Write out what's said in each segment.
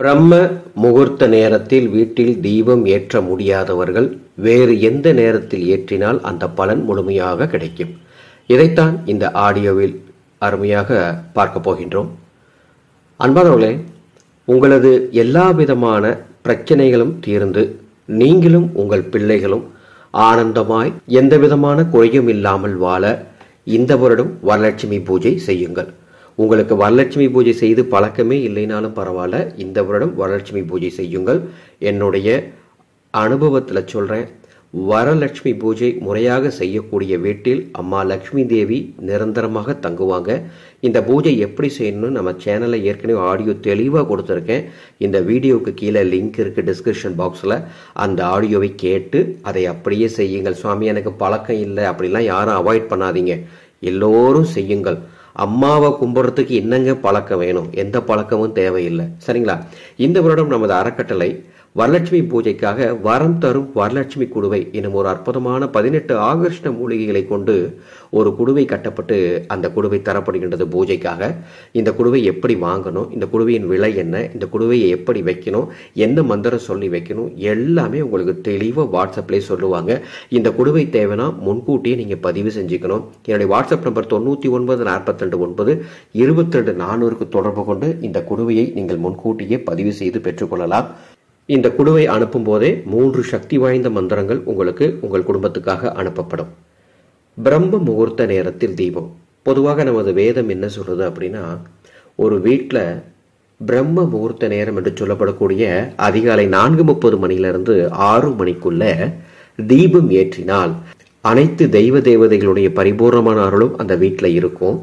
பிரம்ம முகூர்த்த நேரத்தில் வீட்டில் தீபம் ஏற்ற முடியாதவர்கள் வேறு எந்த நேரத்தில் ஏற்றினால் அந்த பலன் முழுமையாக கிடைக்கும் இதைத்தான் இந்த ஆடியோவில் அருமையாக பார்க்க போகின்றோம் அன்பானவர்களே உங்களது எல்லா விதமான பிரச்சனைகளும் தீர்ந்து நீங்களும் உங்கள் பிள்ளைகளும் ஆனந்தமாய் எந்த விதமான குறையும் இல்லாமல் வாழ இந்த வருடம் வரலட்சுமி பூஜை செய்யுங்கள் உங்களுக்கு வரலட்சுமி பூஜை செய்து பழக்கமே இல்லைனாலும் பரவாயில்ல இந்த வருடம் வரலட்சுமி பூஜை செய்யுங்கள் என்னுடைய அனுபவத்தில் சொல்கிறேன் வரலட்சுமி பூஜை முறையாக செய்யக்கூடிய வீட்டில் அம்மா லக்ஷ்மி தேவி நிரந்தரமாக தங்குவாங்க இந்த பூஜை எப்படி செய்யணும்னு நம்ம சேனலில் ஏற்கனவே ஆடியோ தெளிவாக கொடுத்துருக்கேன் இந்த வீடியோவுக்கு கீழே லிங்க் இருக்குது டிஸ்கிரிப்ஷன் பாக்ஸில் அந்த ஆடியோவை கேட்டு அதை அப்படியே செய்யுங்கள் சுவாமி எனக்கு பழக்கம் இல்லை அப்படிலாம் யாரும் அவாய்ட் பண்ணாதீங்க எல்லோரும் செய்யுங்கள் அம்மாவை கும்பிட்றதுக்கு என்னங்க பழக்கம் வேணும் எந்த பழக்கமும் தேவையில்லை சரிங்களா இந்த வருடம் நமது அறக்கட்டளை வரலட்சுமி பூஜைக்காக வரம் தரும் வரலட்சுமி குடுவை எனும் ஒரு அற்புதமான பதினெட்டு ஆகர்ஷ்ண மூலிகைகளை கொண்டு ஒரு குடுவை கட்டப்பட்டு அந்த குடுவை தரப்படுகின்றது பூஜைக்காக இந்த குடுவை எப்படி வாங்கணும் இந்த குடுவையின் விலை என்ன இந்த குடுவையை எப்படி வைக்கணும் எந்த மந்திரம் சொல்லி வைக்கணும் எல்லாமே உங்களுக்கு தெளிவாக வாட்ஸ்அப்லேயே சொல்லுவாங்க இந்த குடுவை தேவைன்னா முன்கூட்டியே நீங்கள் பதிவு செஞ்சுக்கணும் என்னுடைய வாட்ஸ்அப் நம்பர் தொண்ணூற்றி ஒன்பது நாற்பத்தி ரெண்டு ஒன்பது இருபத்தி ரெண்டு நானூறுக்கு தொடர்பு கொண்டு இந்த குடுவையை நீங்கள் முன்கூட்டியே பதிவு செய்து பெற்றுக்கொள்ளலாம் இந்த குழுவை அனுப்பும் போதே மூன்று சக்தி வாய்ந்த மந்திரங்கள் உங்களுக்கு உங்கள் குடும்பத்துக்காக அனுப்பப்படும் பிரம்ம முகூர்த்த நேரத்தில் தீபம் பொதுவாக நமது வேதம் என்ன சொல்கிறது அப்படின்னா ஒரு வீட்டில் பிரம்ம முகூர்த்த நேரம் என்று சொல்லப்படக்கூடிய அதிகாலை நான்கு முப்பது மணியிலிருந்து ஆறு மணிக்குள்ள தீபம் ஏற்றினால் அனைத்து தெய்வ தேவதைகளுடைய பரிபூர்ணமான அருளும் அந்த வீட்டில் இருக்கும்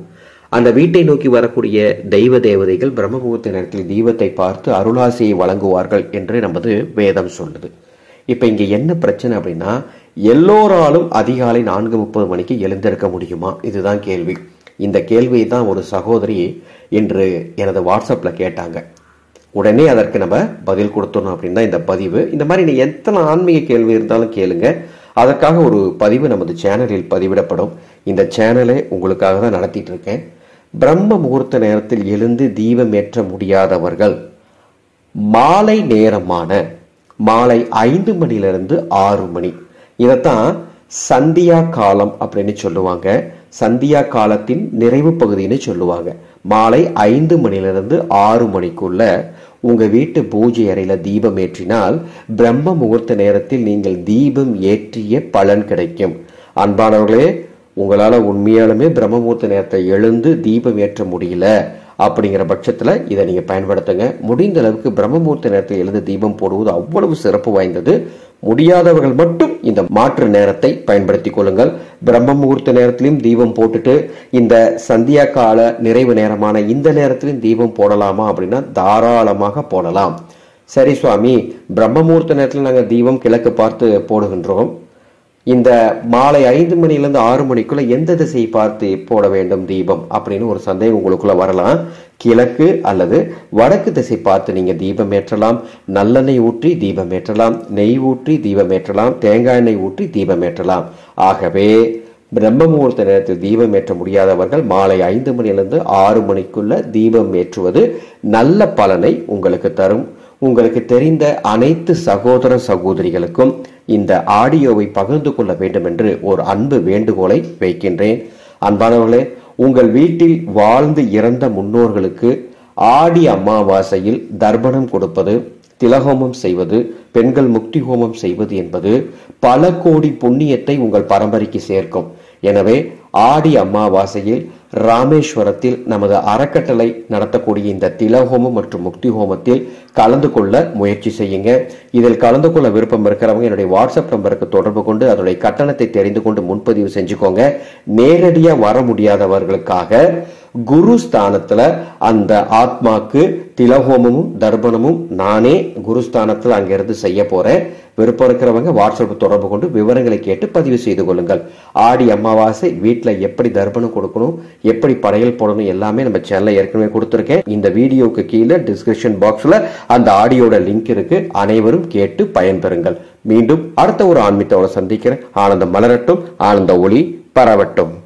அந்த வீட்டை நோக்கி வரக்கூடிய தெய்வ தேவதைகள் பிரம்மபுகத்த நேரத்தில் தீபத்தை பார்த்து அருளாசியை வழங்குவார்கள் என்று நமது வேதம் சொல்லுது இப்போ இங்கே என்ன பிரச்சனை அப்படின்னா எல்லோராலும் அதிகாலை நான்கு முப்பது மணிக்கு எழுந்திருக்க முடியுமா இதுதான் கேள்வி இந்த கேள்வியை தான் ஒரு சகோதரி இன்று எனது வாட்ஸ்அப்பில் கேட்டாங்க உடனே அதற்கு நம்ம பதில் கொடுத்துடணும் அப்படின்னு தான் இந்த பதிவு இந்த மாதிரி நீ எத்தனை ஆன்மீக கேள்வி இருந்தாலும் கேளுங்க அதற்காக ஒரு பதிவு நமது சேனலில் பதிவிடப்படும் இந்த சேனலை உங்களுக்காக தான் நடத்திட்டு இருக்கேன் பிரம்ம முகூர்த்த நேரத்தில் எழுந்து தீபம் ஏற்ற முடியாதவர்கள் மாலை நேரமான மாலை ஐந்து மணிலிருந்து ஆறு மணி இதைத்தான் சந்தியா காலம் அப்படின்னு சொல்லுவாங்க சந்தியா காலத்தின் நிறைவு பகுதின்னு சொல்லுவாங்க மாலை ஐந்து மணிலிருந்து ஆறு மணிக்குள்ள உங்கள் வீட்டு பூஜை அறையில் தீபம் ஏற்றினால் பிரம்ம முகூர்த்த நேரத்தில் நீங்கள் தீபம் ஏற்றிய பலன் கிடைக்கும் அன்பானவர்களே உங்களால் உண்மையாலுமே பிரம்மமுகூர்த்த நேரத்தை எழுந்து தீபம் ஏற்ற முடியல அப்படிங்கிற பட்சத்தில் இதை நீங்கள் பயன்படுத்துங்க முடிந்த அளவுக்கு பிரம்மமுகூர்த்த நேரத்தை எழுந்து தீபம் போடுவது அவ்வளவு சிறப்பு வாய்ந்தது முடியாதவர்கள் மட்டும் இந்த மாற்று நேரத்தை பயன்படுத்தி கொள்ளுங்கள் பிரம்ம முகூர்த்த நேரத்திலையும் தீபம் போட்டுட்டு இந்த சந்தியா கால நிறைவு நேரமான இந்த நேரத்திலையும் தீபம் போடலாமா அப்படின்னா தாராளமாக போடலாம் சரி சுவாமி பிரம்ம முகூர்த்த நேரத்தில் நாங்கள் தீபம் கிழக்கு பார்த்து போடுகின்றோம் இந்த மாலை ஐந்து மணிலேருந்து ஆறு மணிக்குள்ளே எந்த திசையை பார்த்து போட வேண்டும் தீபம் அப்படின்னு ஒரு சந்தேகம் உங்களுக்குள்ளே வரலாம் கிழக்கு அல்லது வடக்கு திசை பார்த்து நீங்கள் தீபம் ஏற்றலாம் நல்லெண்ணெய் ஊற்றி தீபம் ஏற்றலாம் நெய் ஊற்றி தீபம் ஏற்றலாம் தேங்காய் எண்ணெய் ஊற்றி தீபம் ஏற்றலாம் ஆகவே பிரம்ம முகூர்த்த நேரத்தில் தீபம் ஏற்ற முடியாதவர்கள் மாலை ஐந்து மணியிலிருந்து ஆறு மணிக்குள்ள தீபம் ஏற்றுவது நல்ல பலனை உங்களுக்கு தரும் உங்களுக்கு தெரிந்த அனைத்து சகோதர சகோதரிகளுக்கும் இந்த ஆடியோவை பகிர்ந்து கொள்ள வேண்டும் என்று ஒரு அன்பு வேண்டுகோளை வைக்கின்றேன் அன்பானவர்களே உங்கள் வீட்டில் வாழ்ந்து இறந்த முன்னோர்களுக்கு ஆடி அமாவாசையில் தர்ப்பணம் கொடுப்பது திலகோமம் செய்வது பெண்கள் முக்தி ஹோமம் செய்வது என்பது பல கோடி புண்ணியத்தை உங்கள் பரம்பரைக்கு சேர்க்கும் எனவே ஆடி அமாவாசையில் ராமேஸ்வரத்தில் நமது அறக்கட்டளை நடத்தக்கூடிய இந்த திலஹோமம் மற்றும் முக்தி ஹோமத்தில் கலந்து கொள்ள முயற்சி செய்யுங்க இதில் கலந்து கொள்ள விருப்பம் இருக்கிறவங்க என்னுடைய வாட்ஸ்அப் நம்பருக்கு தொடர்பு கொண்டு அதனுடைய கட்டணத்தை தெரிந்து கொண்டு முன்பதிவு செஞ்சுக்கோங்க நேரடியாக வர முடியாதவர்களுக்காக குரு ஸ்தானத்துல அந்த ஆத்மாக்கு திலஹோமமும் தர்பணமும் நானே குருஸ்தானத்தில் அங்கிருந்து செய்ய போகிறேன் விருப்பம் இருக்கிறவங்க வாட்ஸ்அப் தொடர்பு கொண்டு விவரங்களை கேட்டு பதிவு செய்து கொள்ளுங்கள் ஆடி அமாவாசை வீட்டில் எப்படி தர்பணம் கொடுக்கணும் எப்படி படையல் போடணும் எல்லாமே நம்ம சேனலில் ஏற்கனவே கொடுத்துருக்கேன் இந்த வீடியோவுக்கு கீழே டிஸ்கிரிப்ஷன் பாக்ஸில் அந்த ஆடியோட லிங்க் இருக்கு அனைவரும் கேட்டு பயன்பெறுங்கள் மீண்டும் அடுத்த ஒரு ஆன்மீகத்தோட சந்திக்கிறேன் ஆனந்தம் மலரட்டும் ஆனந்த ஒளி பரவட்டும்